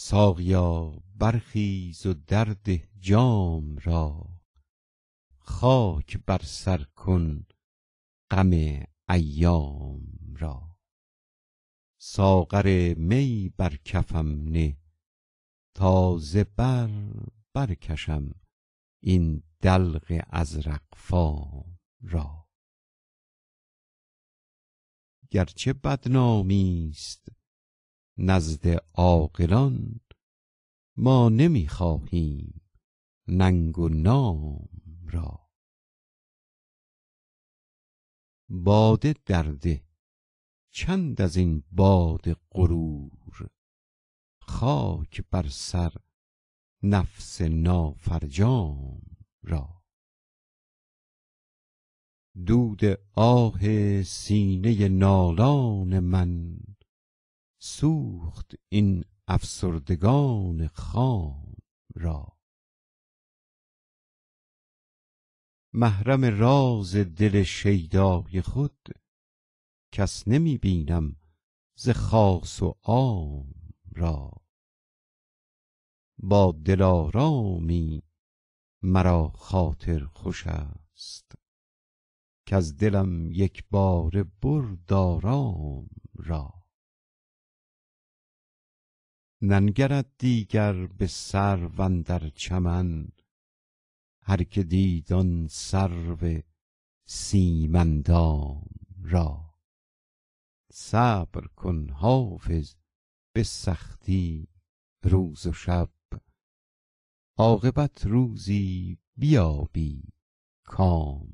ساقیا برخیز و درده جام را خاک بر سر کن غم ایام را ساغر می بر کفم نه تازه بر برکشم این دلق ازرق فام را گرچه بدنامی است نزد عاقلان ما نمیخواهیم ننگ و نام را باده درده چند از این باد غرور خاک بر سر نفس نافرجام را دود آه سینه نالان من سوخت این افسردگان خام را محرم راز دل شیدای خود کس نمی بینم ز خاص و عام را با دلارامی مرا خاطر خوش است از دلم یک بار برد را ننگرد دیگر به و در چمن هر که دید آن سرو سیمندام را صبر کن حافظ به سختی روز و شب عاقبت روزی بیابی کام